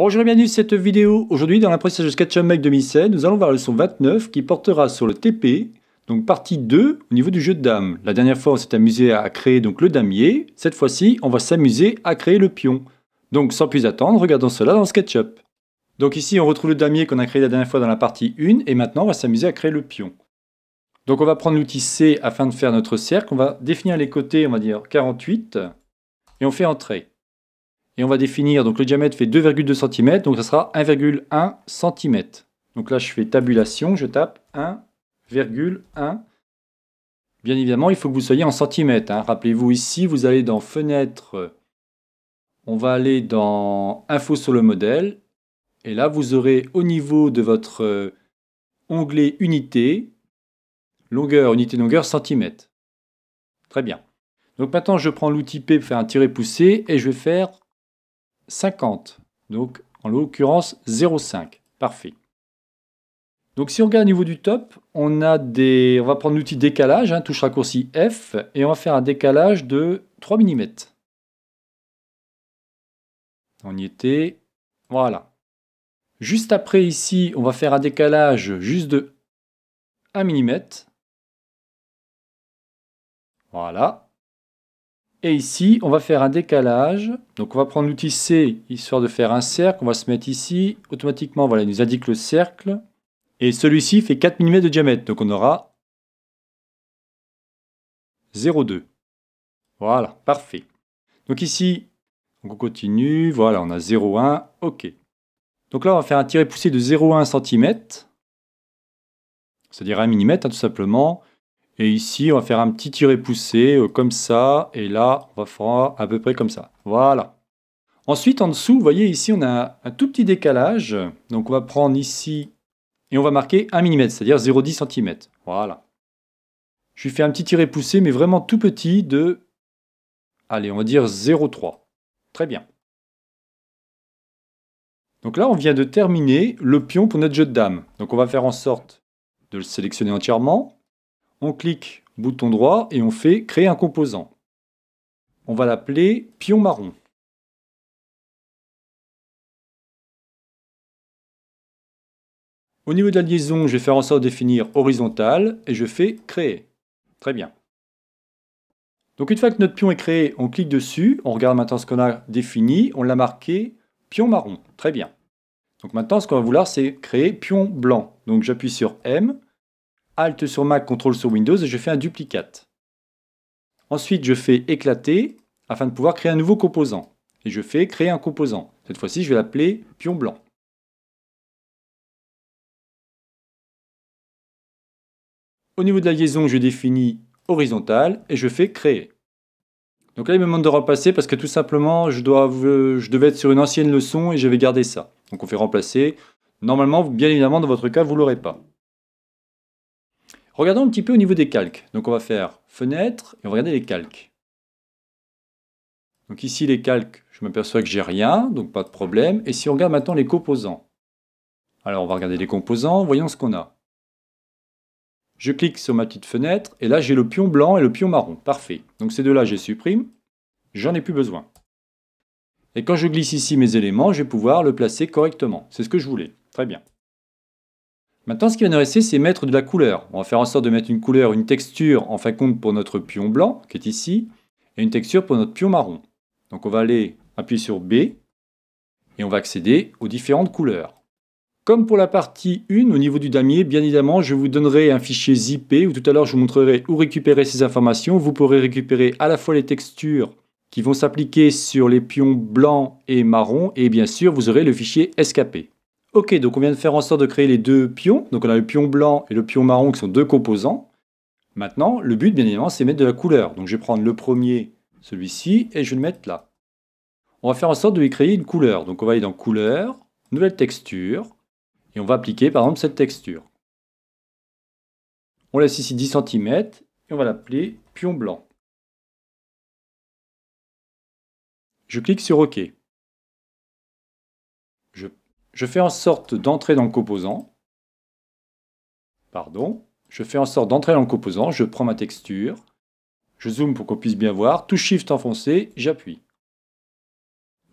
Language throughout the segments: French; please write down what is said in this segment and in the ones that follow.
Bonjour et bienvenue dans cette vidéo. Aujourd'hui, dans l'apprentissage de SketchUp Make 2017, nous allons voir le leçon 29 qui portera sur le TP, donc partie 2 au niveau du jeu de dames. La dernière fois, on s'est amusé à créer donc le damier. Cette fois-ci, on va s'amuser à créer le pion. Donc sans plus attendre, regardons cela dans SketchUp. Donc ici, on retrouve le damier qu'on a créé la dernière fois dans la partie 1 et maintenant, on va s'amuser à créer le pion. Donc on va prendre l'outil C afin de faire notre cercle. On va définir les côtés, on va dire 48 et on fait entrer. Et on va définir, donc le diamètre fait 2,2 cm, donc ça sera 1,1 cm. Donc là, je fais tabulation, je tape 1,1. Bien évidemment, il faut que vous soyez en centimètres. Hein. Rappelez-vous ici, vous allez dans Fenêtre, on va aller dans Info sur le modèle. Et là, vous aurez au niveau de votre onglet Unité, longueur, unité longueur, centimètres. Très bien. Donc maintenant, je prends l'outil P pour faire un tiré poussé et je vais faire 50. Donc en l'occurrence 0,5. Parfait. Donc si on regarde au niveau du top, on, a des... on va prendre l'outil décalage, hein, touche raccourci F, et on va faire un décalage de 3 mm. On y était. Voilà. Juste après ici, on va faire un décalage juste de 1 mm. Voilà. Et ici, on va faire un décalage. Donc on va prendre l'outil C, histoire de faire un cercle. On va se mettre ici. Automatiquement, voilà, il nous indique le cercle. Et celui-ci fait 4 mm de diamètre. Donc on aura 0,2. Voilà, parfait. Donc ici, on continue. Voilà, on a 0,1. OK. Donc là, on va faire un tiré poussé de 0,1 cm. C'est-à-dire 1 mm, hein, tout simplement. Et ici, on va faire un petit tiré poussé euh, comme ça. Et là, on va faire à peu près comme ça. Voilà. Ensuite, en dessous, vous voyez ici, on a un tout petit décalage. Donc, on va prendre ici et on va marquer 1 mm, c'est-à-dire 0,10 cm. Voilà. Je lui fais un petit tiré poussé, mais vraiment tout petit de... Allez, on va dire 0,3. Très bien. Donc là, on vient de terminer le pion pour notre jeu de dames. Donc on va faire en sorte de le sélectionner entièrement on clique bouton droit et on fait créer un composant. On va l'appeler pion marron. Au niveau de la liaison, je vais faire en sorte de définir horizontal et je fais créer. Très bien. Donc une fois que notre pion est créé, on clique dessus, on regarde maintenant ce qu'on a défini, on l'a marqué pion marron. Très bien. Donc maintenant, ce qu'on va vouloir, c'est créer pion blanc. Donc j'appuie sur M, Alt sur Mac, Ctrl sur Windows et je fais un duplicate. Ensuite, je fais éclater afin de pouvoir créer un nouveau composant. Et je fais créer un composant. Cette fois-ci, je vais l'appeler pion blanc. Au niveau de la liaison, je définis horizontal et je fais créer. Donc là, il me demande de remplacer parce que tout simplement, je, je devais être sur une ancienne leçon et j'avais gardé ça. Donc on fait remplacer. Normalement, bien évidemment, dans votre cas, vous ne l'aurez pas. Regardons un petit peu au niveau des calques. Donc on va faire fenêtre et on va regarder les calques. Donc ici les calques, je m'aperçois que j'ai rien, donc pas de problème. Et si on regarde maintenant les composants. Alors on va regarder les composants, voyons ce qu'on a. Je clique sur ma petite fenêtre et là j'ai le pion blanc et le pion marron. Parfait. Donc ces deux-là, je supprime. J'en ai plus besoin. Et quand je glisse ici mes éléments, je vais pouvoir le placer correctement. C'est ce que je voulais. Très bien. Maintenant, ce qui va nous rester, c'est mettre de la couleur. On va faire en sorte de mettre une couleur, une texture, en fin de compte, pour notre pion blanc, qui est ici, et une texture pour notre pion marron. Donc on va aller appuyer sur B, et on va accéder aux différentes couleurs. Comme pour la partie 1, au niveau du damier, bien évidemment, je vous donnerai un fichier zip où tout à l'heure je vous montrerai où récupérer ces informations. Vous pourrez récupérer à la fois les textures qui vont s'appliquer sur les pions blancs et marrons, et bien sûr, vous aurez le fichier escapé. Ok, donc on vient de faire en sorte de créer les deux pions. Donc on a le pion blanc et le pion marron qui sont deux composants. Maintenant, le but, bien évidemment, c'est mettre de la couleur. Donc je vais prendre le premier, celui-ci, et je vais le mettre là. On va faire en sorte de lui créer une couleur. Donc on va aller dans Couleur, Nouvelle texture, et on va appliquer par exemple cette texture. On laisse ici 10 cm, et on va l'appeler pion blanc. Je clique sur OK je fais en sorte d'entrer dans le composant. Pardon. Je fais en sorte d'entrer dans le composant, je prends ma texture, je zoome pour qu'on puisse bien voir, tout Shift enfoncé, j'appuie.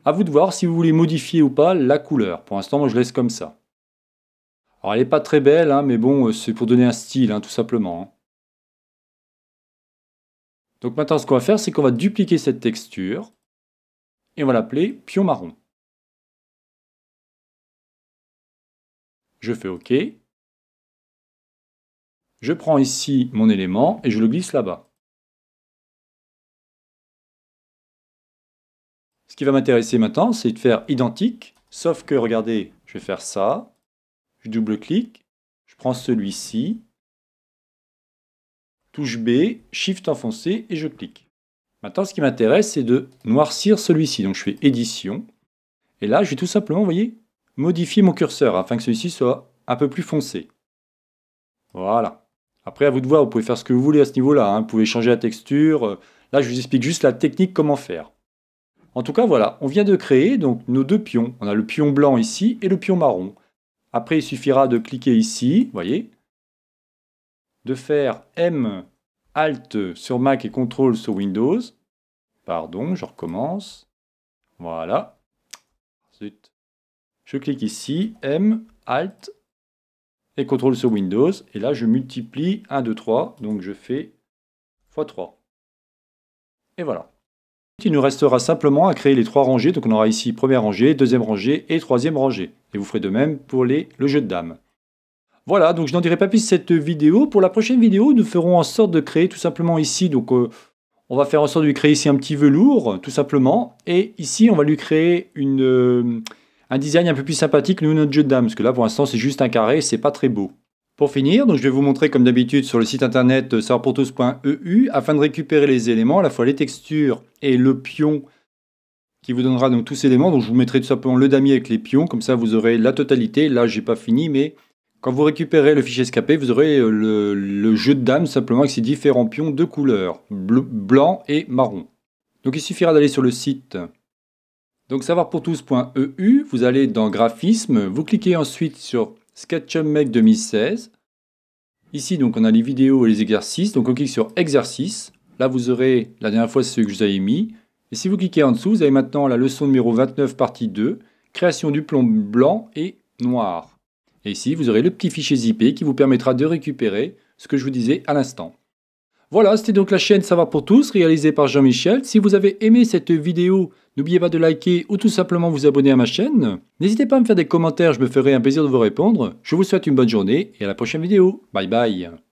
À vous de voir si vous voulez modifier ou pas la couleur. Pour l'instant, moi je laisse comme ça. Alors elle n'est pas très belle, hein, mais bon, euh, c'est pour donner un style, hein, tout simplement. Hein. Donc maintenant, ce qu'on va faire, c'est qu'on va dupliquer cette texture et on va l'appeler pion marron. Je fais OK. Je prends ici mon élément et je le glisse là-bas. Ce qui va m'intéresser maintenant, c'est de faire identique, sauf que, regardez, je vais faire ça, je double-clique, je prends celui-ci, touche B, Shift enfoncé et je clique. Maintenant, ce qui m'intéresse, c'est de noircir celui-ci. Donc, je fais édition. Et là, je vais tout simplement, vous voyez, modifier mon curseur afin que celui-ci soit un peu plus foncé. Voilà. Après, à vous de voir, vous pouvez faire ce que vous voulez à ce niveau-là. Hein. Vous pouvez changer la texture. Euh, là, je vous explique juste la technique, comment faire. En tout cas, voilà, on vient de créer donc nos deux pions. On a le pion blanc ici et le pion marron. Après, il suffira de cliquer ici, voyez, de faire M, Alt sur Mac et CTRL sur Windows. Pardon, je recommence. Voilà. Zut. Je clique ici, M, Alt, et CTRL sur Windows. Et là, je multiplie 1, 2, 3. Donc, je fais x3. Et voilà. Il nous restera simplement à créer les trois rangées. Donc, on aura ici première rangée, deuxième rangée et troisième rangée. Et vous ferez de même pour les, le jeu de dames. Voilà, donc je n'en dirai pas plus cette vidéo. Pour la prochaine vidéo, nous ferons en sorte de créer tout simplement ici. Donc, euh, on va faire en sorte de lui créer ici un petit velours, tout simplement. Et ici, on va lui créer une... Euh, un design un peu plus sympathique, nous, notre jeu de dames, parce que là, pour l'instant, c'est juste un carré, c'est pas très beau. Pour finir, donc je vais vous montrer comme d'habitude sur le site internet euh, Sarportos.eu afin de récupérer les éléments, à la fois les textures et le pion qui vous donnera donc tous ces éléments. Donc je vous mettrai tout simplement le damier avec les pions, comme ça vous aurez la totalité. Là j'ai pas fini, mais quand vous récupérez le fichier escapé, vous aurez euh, le, jeu de dames simplement avec ses différents pions de couleurs, bleu, blanc et marron. Donc il suffira d'aller sur le site donc savoir pour tous.eu, vous allez dans graphisme, vous cliquez ensuite sur SketchUp Make 2016. Ici donc on a les vidéos et les exercices, donc on clique sur exercice. Là vous aurez la dernière fois ce que je vous avais mis. Et si vous cliquez en dessous, vous avez maintenant la leçon numéro 29 partie 2, création du plomb blanc et noir. Et ici vous aurez le petit fichier zippé qui vous permettra de récupérer ce que je vous disais à l'instant. Voilà, c'était donc la chaîne Ça va pour tous, réalisée par Jean-Michel. Si vous avez aimé cette vidéo, n'oubliez pas de liker ou tout simplement vous abonner à ma chaîne. N'hésitez pas à me faire des commentaires, je me ferai un plaisir de vous répondre. Je vous souhaite une bonne journée et à la prochaine vidéo. Bye bye